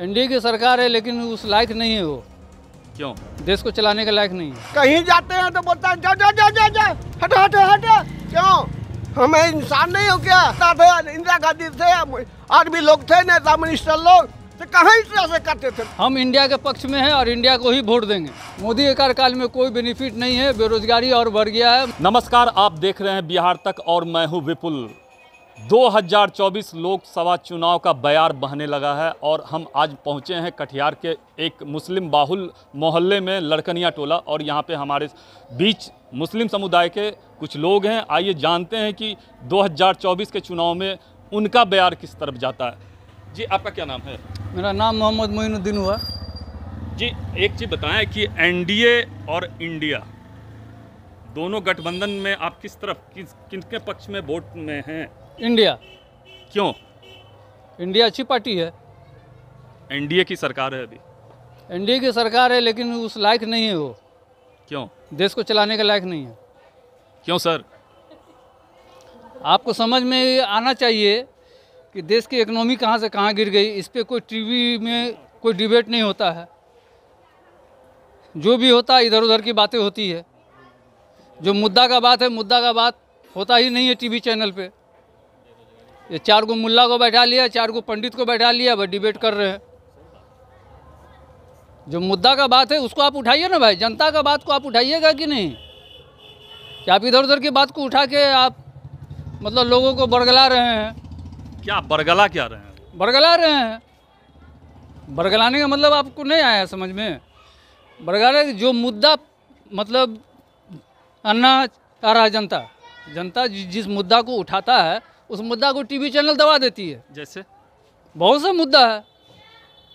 NDA की सरकार है लेकिन उस लायक नहीं है वो क्यों देश को चलाने के लायक नहीं है कहीं जाते हैं तो बोलता है जा जा जा जा जा हटे हटे हटे क्यों हमें इंसान नहीं हो क्या इंदिरा गांधी थे आर्मी भी लोग थे नेता मिनिस्टर लोग तो इस तरह से करते थे हम इंडिया के पक्ष में हैं और इंडिया को ही वोट देंगे मोदी के कार्यकाल में कोई बेनिफिट नहीं है बेरोजगारी और बढ़ गया है नमस्कार आप देख रहे हैं बिहार तक और मैं हूँ विपुल 2024 लोकसभा चुनाव का बयार बहने लगा है और हम आज पहुंचे हैं कटिहार के एक मुस्लिम बाहुल मोहल्ले में लड़कनिया टोला और यहां पे हमारे बीच मुस्लिम समुदाय के कुछ लोग हैं आइए जानते हैं कि 2024 के चुनाव में उनका बयार किस तरफ जाता है जी आपका क्या नाम है मेरा नाम मोहम्मद मोइनुद्दीन हुआ जी एक चीज़ बताएँ कि एन और इंडिया दोनों गठबंधन में आप किस तरफ किस किन के पक्ष में वोट में हैं इंडिया क्यों इंडिया अच्छी पार्टी है एनडीए की सरकार है अभी एनडीए की सरकार है लेकिन उस लायक नहीं है वो क्यों देश को चलाने के लायक नहीं है क्यों सर आपको समझ में आना चाहिए कि देश की इकोनॉमी कहाँ से कहाँ गिर गई इस पर कोई टीवी में कोई डिबेट नहीं होता है जो भी होता है इधर उधर की बातें होती है जो मुद्दा का बात है मुद्दा का बात होता ही नहीं है टीवी चैनल पे ये चार गो मुल्ला को बैठा लिया चार गो पंडित को बैठा लिया भाई डिबेट कर रहे हैं जो मुद्दा का बात है उसको आप उठाइए ना भाई जनता का बात को आप उठाइएगा कि नहीं कि आप इधर उधर की बात को उठा के आप मतलब लोगों को बरगला रहे हैं क्या बरगला क्या रहे हैं बरगला रहे हैं बरगलाने का मतलब आपको नहीं आया समझ में बरगलाने जो मुद्दा मतलब अन्ना आ रहा जनता जनता जिस मुद्दा को उठाता है उस मुद्दा को टीवी चैनल दबा देती है जैसे बहुत सा मुद्दा है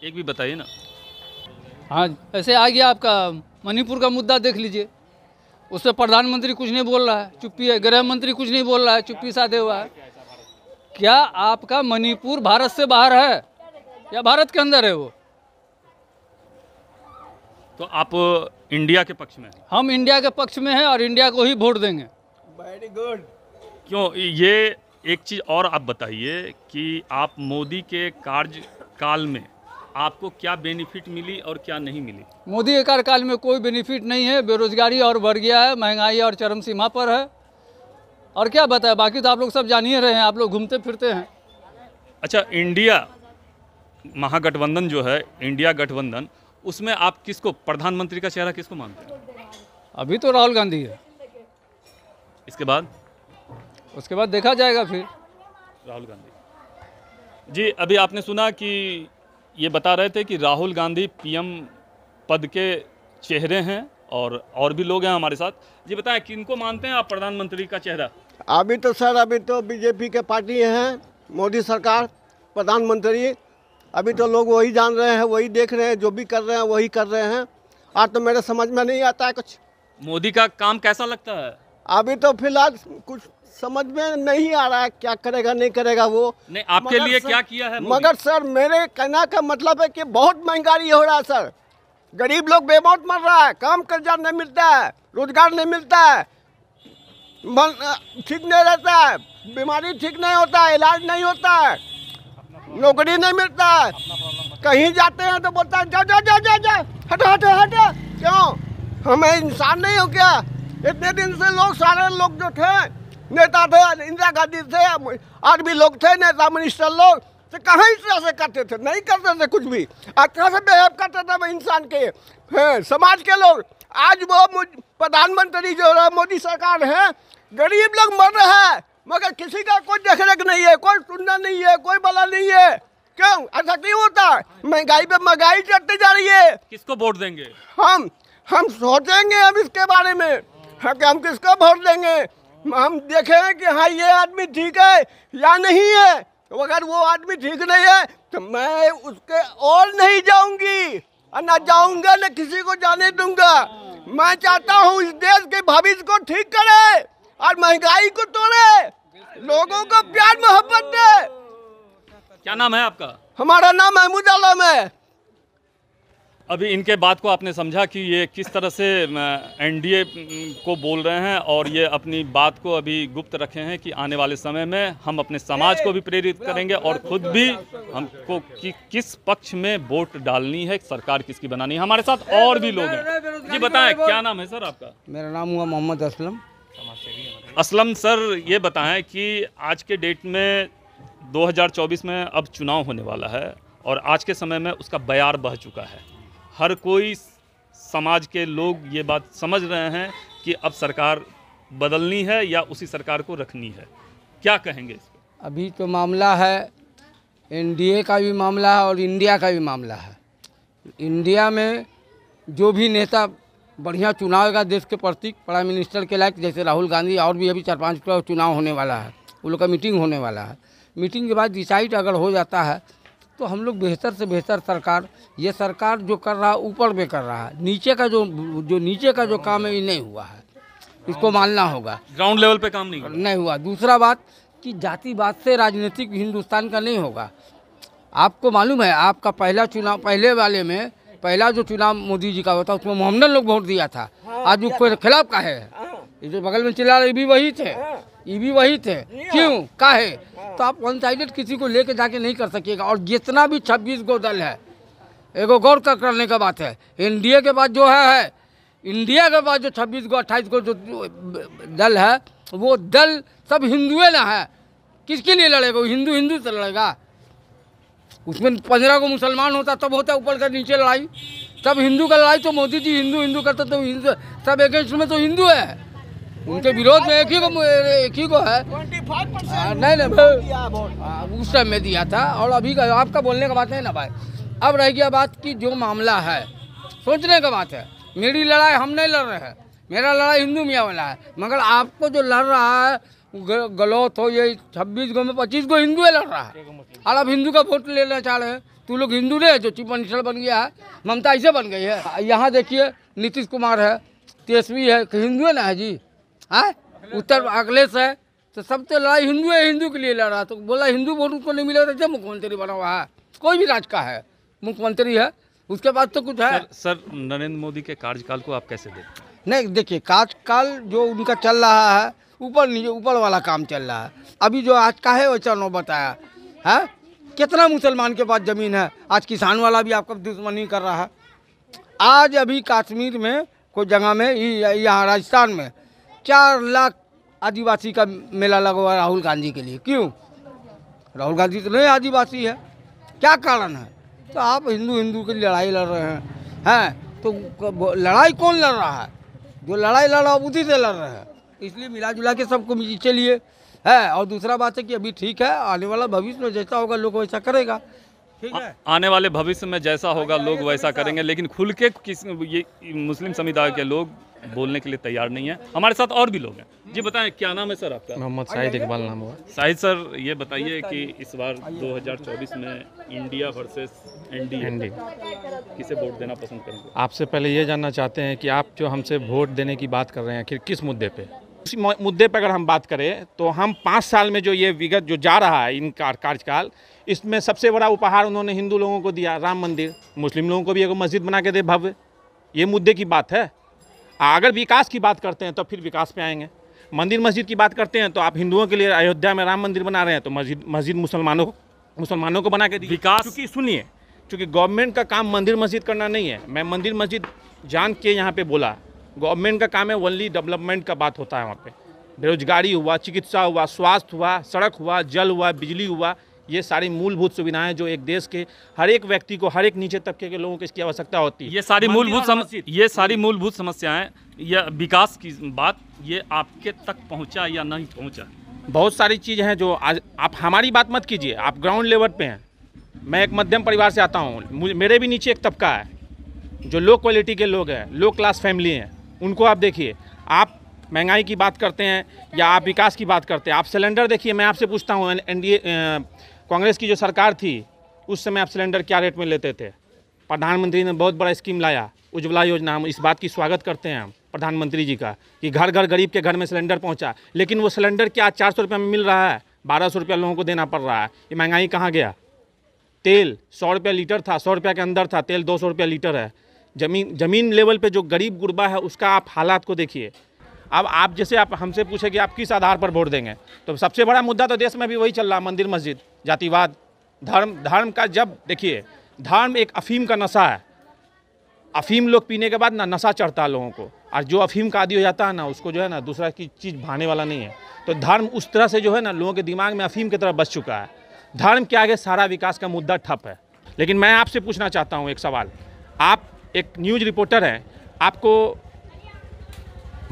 एक भी बताइए ना हाँ ऐसे आ गया आपका मणिपुर का मुद्दा देख लीजिए उस पर प्रधानमंत्री कुछ नहीं बोल रहा है चुप्पी है गृह मंत्री कुछ नहीं बोल रहा है चुप्पी साधे हुआ है क्या आपका मणिपुर भारत से बाहर है या भारत के अंदर है वो तो आप इंडिया के पक्ष में हम इंडिया के पक्ष में हैं और इंडिया को ही वोट देंगे वेरी गुड क्यों ये एक चीज़ और आप बताइए कि आप मोदी के कार्यकाल में आपको क्या बेनिफिट मिली और क्या नहीं मिली मोदी के कार्यकाल में कोई बेनिफिट नहीं है बेरोजगारी और बढ़ गया है महंगाई और चरम सीमा पर है और क्या बताए बाकी तो आप लोग सब जान ही रहे हैं आप लोग घूमते फिरते हैं अच्छा इंडिया महागठबंधन जो है इंडिया गठबंधन उसमें आप किसको प्रधानमंत्री का चेहरा किसको मानते हैं अभी तो राहुल गांधी है इसके बाद उसके बाद देखा जाएगा फिर राहुल गांधी जी अभी आपने सुना कि ये बता रहे थे कि राहुल गांधी पीएम पद के चेहरे हैं और और भी लोग हैं हमारे साथ जी बताएं किनको मानते हैं आप प्रधानमंत्री का चेहरा अभी तो सर अभी तो बीजेपी के पार्टी हैं मोदी सरकार प्रधानमंत्री अभी तो लोग वही जान रहे हैं वही देख रहे हैं जो भी कर रहे हैं वही कर रहे हैं आज तो मेरे समझ में नहीं आता है कुछ मोदी का काम कैसा लगता है अभी तो फिलहाल कुछ समझ में नहीं आ रहा है क्या करेगा नहीं करेगा वो नहीं आपके लिए सर, क्या किया है मगर सर मेरे कहना का मतलब है कि बहुत महंगाई हो रहा है सर गरीब लोग बेमौत मर रहा है काम कर्जा नहीं मिलता है रोजगार नहीं मिलता है मन ठीक नहीं रहता है बीमारी ठीक नहीं होता है इलाज नहीं होता है नौकरी नहीं मिलता है कहीं जाते हैं तो बोलता है जा जा जा जा जा हट हट हट क्यों हमें इंसान नहीं हो क्या इतने दिन से लोग सारे लोग जो थे नेता थे इंदिरा गांधी थे भी लोग थे नेता मिनिस्टर लोग तो कहाँ इस तरह से करते थे नहीं करते थे कुछ भी अच्छा से बिहेव करते थे इंसान के समाज के लोग आज वो प्रधानमंत्री जो है मोदी सरकार है गरीब लोग मर रहे हैं मगर किसी का कोई देख रेख नहीं है कोई सुनना नहीं है कोई बला नहीं है क्यों ऐसा क्यों होता है महंगाई पे महंगाई चढ़ती जा रही है किसको वोट देंगे हम हम सोचेंगे हम इसके बारे में हाँ, कि हम किसको वोट देंगे हम देखें कि हाँ ये आदमी ठीक है या नहीं है तो अगर वो आदमी ठीक नहीं है तो मैं उसके और नहीं जाऊंगी और जाऊंगा न किसी को जाने दूंगा मैं चाहता हूँ इस देश के भविष्य को ठीक करे और महंगाई को तोड़े लोगों को प्यार मोहब्बत दे क्या नाम है आपका हमारा नाम महमूद आलम है अभी इनके बात को आपने समझा कि ये किस तरह से एनडीए को बोल रहे हैं और ये अपनी बात को अभी गुप्त रखे हैं कि आने वाले समय में हम अपने समाज को भी प्रेरित करेंगे और खुद भी हमको कि किस पक्ष में वोट डालनी है सरकार किसकी बनानी है हमारे साथ और भी लोग हैं जी बताएं क्या नाम है सर आपका मेरा नाम हुआ मोहम्मद असलम असलम सर ये बताएं कि आज के डेट में दो में अब चुनाव होने वाला है और आज के समय में उसका बयार बह चुका है हर कोई समाज के लोग ये बात समझ रहे हैं कि अब सरकार बदलनी है या उसी सरकार को रखनी है क्या कहेंगे इस पर अभी तो मामला है एनडीए का भी मामला है और इंडिया का भी मामला है इंडिया में जो भी नेता बढ़िया चुनाव का देश के प्रतीक प्राइम मिनिस्टर के लायक जैसे राहुल गांधी और भी अभी चार पाँच चुनाव होने वाला है वो लोग का मीटिंग होने वाला है मीटिंग के बाद डिसाइड अगर हो जाता है तो हम लोग बेहतर से बेहतर सरकार ये सरकार जो कर रहा है ऊपर में कर रहा है नीचे का जो जो नीचे का जो काम है ये नहीं हुआ है इसको मानना होगा ग्राउंड लेवल पे काम नहीं नहीं हुआ दूसरा बात कि जातिवाद से राजनीतिक हिंदुस्तान का नहीं होगा आपको मालूम है आपका पहला चुनाव पहले वाले में पहला जो चुनाव मोदी जी का होता उसमें मोहम्मदन लोग वोट दिया था हाँ, आज वो खिलाफ का है हाँ। जो बगल में चिल्ला रहे ये भी वही थे हाँ। ये भी वही थे क्यों का है तो आप वन साइडेड किसी को लेके जाके नहीं कर सकिएगा और जितना भी छब्बीस गो दल है एगो गौर का करने का बात है एनडीए के बाद जो है, है इंडिया के बाद जो छब्बीस गो अट्ठाईस गो जो दल है वो दल सब हिंदुए ना है किसके लिए लड़ेगा वो हिंदू हिंदू से लड़ेगा उसमें पंद्रह को मुसलमान होता तब होता ऊपर का नीचे लड़ाई सब हिंदू का लड़ाई तो मोदी जी हिंदू हिंदू करते तो हिंदू सब अगेंस्ट में तो हिंदू है उनके विरोध में एक ही को एक ही को है नहीं नहीं उस टाइम में दिया था और अभी का आपका बोलने का बात नहीं ना भाई अब रह गया बात कि जो मामला है सोचने का बात है मेरी लड़ाई हम नहीं लड़ रहे हैं मेरा लड़ाई हिंदू मियाँ वाला है मगर आपको जो लड़ रहा है गलौत हो ये छब्बीस गो में पच्चीस गो हिंदू लड़ रहा है और अब हिंदू का वोट लेना चाह रहे हैं तू तो लोग हिंदू ने जो चीफ मिनिस्टर बन गया है ममता ऐसे बन गई है यहाँ देखिए नीतीश कुमार है तेजस्वी है हिंदू है ना है जी है हाँ? उत्तर अखिलेश है तो सब तो लड़ाई हिंदू है हिंदू के लिए लड़ रहा तो बोला हिंदू वोट उसको नहीं मिलेगा तो जब मुख्यमंत्री बना हुआ है कोई भी राज का है मुख्यमंत्री है उसके बाद तो कुछ है सर, नरेंद्र मोदी के कार्यकाल को आप कैसे देखते नहीं देखिए कार्यकाल जो उनका चल रहा है ऊपर नीचे ऊपर वाला काम चल रहा है अभी जो आज का है वैसा नो बताया है हाँ? कितना मुसलमान के पास ज़मीन है आज किसान वाला भी आपका दुश्मनी कर रहा है आज अभी कश्मीर में कोई जगह में यहाँ राजस्थान में चार लाख आदिवासी का मेला लगा हुआ राहुल गांधी के लिए क्यों राहुल गांधी तो नहीं आदिवासी है क्या कारण है तो आप हिंदू हिंदू की लड़ाई लड़ रहे हैं हैं तो लड़ाई कौन लड़ रहा है जो लड़ाई लड़ रहा है उसी से लड़ रहे हैं इसलिए मिला जुला के सबको चलिए है और दूसरा बात है कि अभी ठीक है आने वाला भविष्य में जैसा होगा लोग वैसा करेगा आ, आने वाले भविष्य में जैसा होगा लोग वैसा करेंगे लेकिन खुल के किस ये मुस्लिम समुदाय के लोग बोलने के लिए तैयार नहीं है हमारे साथ और भी लोग हैं जी बताएं क्या नाम है सर आपका मोहम्मद शाहिद इकबाल नाम हुआ शाहिद सर ये बताइए कि इस बार 2024 में इंडिया वर्सेस एनडीए डी किसे वोट देना पसंद करेंगे आपसे पहले ये जानना चाहते हैं कि आप जो हमसे वोट देने की बात कर रहे हैं आखिर किस मुद्दे पर उसी मुद्दे पर अगर हम बात करें तो हम पाँच साल में जो ये विगत जो जा रहा है इनका कार्यकाल इसमें सबसे बड़ा उपहार उन्होंने हिंदू लोगों को दिया राम मंदिर मुस्लिम लोगों को भी एक मस्जिद बना के दे भव्य ये मुद्दे की बात है अगर विकास की बात करते हैं तो फिर विकास पे आएंगे मंदिर मस्जिद की बात करते हैं तो आप हिंदुओं के लिए अयोध्या में राम मंदिर बना रहे हैं तो मस्जिद मस्जिद मुसलमानों को मुसलमानों को बना के दी विकास क्योंकि सुनिए क्योंकि गवर्नमेंट का काम मंदिर मस्जिद करना नहीं है मैं मंदिर मस्जिद जान के यहाँ पे बोला गवर्नमेंट का काम है ओनली डेवलपमेंट का बात होता है वहाँ पे बेरोजगारी हुआ चिकित्सा हुआ स्वास्थ्य हुआ सड़क हुआ जल हुआ बिजली हुआ ये सारी मूलभूत सुविधाएं जो एक देश के हर एक व्यक्ति को हर एक नीचे तबके के लोगों को इसकी आवश्यकता होती है ये सारी मूलभूत समस्या ये सारी मूलभूत समस्याएं या विकास की बात ये आपके तक पहुंचा या नहीं पहुंचा बहुत सारी चीज़ हैं जो आज आप हमारी बात मत कीजिए आप ग्राउंड लेवल पे हैं मैं एक मध्यम परिवार से आता हूँ मेरे भी नीचे एक तबका है जो लो क्वालिटी के लोग हैं लो क्लास फैमिली हैं उनको आप देखिए आप महंगाई की बात करते हैं या आप विकास की बात करते हैं आप सिलेंडर देखिए मैं आपसे पूछता हूँ एन कांग्रेस की जो सरकार थी उस समय आप सिलेंडर क्या रेट में लेते थे प्रधानमंत्री ने बहुत बड़ा स्कीम लाया उज्ज्वला योजना हम इस बात की स्वागत करते हैं हम प्रधानमंत्री जी का कि घर घर गरीब के घर में सिलेंडर पहुंचा लेकिन वो सिलेंडर क्या चार सौ रुपये में मिल रहा है बारह सौ रुपया लोगों को देना पड़ रहा है ये महंगाई कहाँ गया तेल सौ रुपया लीटर था सौ रुपया के अंदर था तेल दो सौ रुपया लीटर है ज़मीन ज़मीन लेवल पे जो गरीब गुरबा है उसका आप हालात को देखिए अब आप जैसे आप हमसे पूछे कि आप किस आधार पर वोट देंगे तो सबसे बड़ा मुद्दा तो देश में भी वही चल रहा मंदिर मस्जिद जातिवाद धर्म धर्म का जब देखिए धर्म एक अफीम का नशा है अफीम लोग पीने के बाद ना नशा चढ़ता है लोगों को और जो अफीम का आदि हो जाता है ना उसको जो है ना दूसरा की चीज़ भाने वाला नहीं है तो धर्म उस तरह से जो है ना लोगों के दिमाग में अफीम की तरफ बस चुका है धर्म के आगे सारा विकास का मुद्दा ठप है लेकिन मैं आपसे पूछना चाहता हूँ एक सवाल आप एक न्यूज रिपोर्टर हैं आपको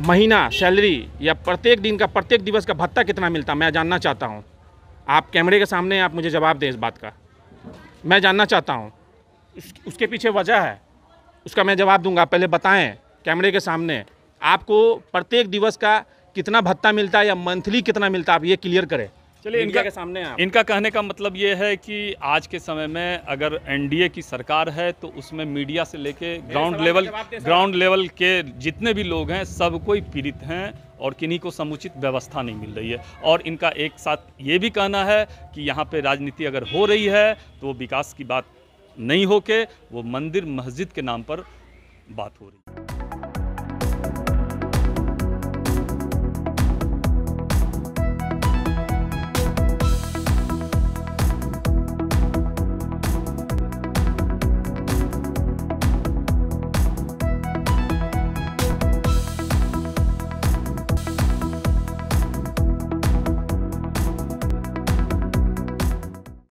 महीना सैलरी या प्रत्येक दिन का प्रत्येक दिवस का भत्ता कितना मिलता मैं जानना चाहता हूँ आप कैमरे के सामने आप मुझे जवाब दें इस बात का मैं जानना चाहता हूँ उस, उसके पीछे वजह है उसका मैं जवाब दूंगा पहले बताएं कैमरे के सामने आपको प्रत्येक दिवस का कितना भत्ता मिलता है या मंथली कितना मिलता है आप ये क्लियर करें चलिए इनका के सामने आप। इनका कहने का मतलब ये है कि आज के समय में अगर एनडीए की सरकार है तो उसमें मीडिया से लेके ग्राउंड लेवल ग्राउंड लेवल के जितने भी लोग हैं सब कोई पीड़ित हैं और किन्हीं को समुचित व्यवस्था नहीं मिल रही है और इनका एक साथ ये भी कहना है कि यहाँ पे राजनीति अगर हो रही है तो विकास की बात नहीं होके वो मंदिर मस्जिद के नाम पर बात हो रही है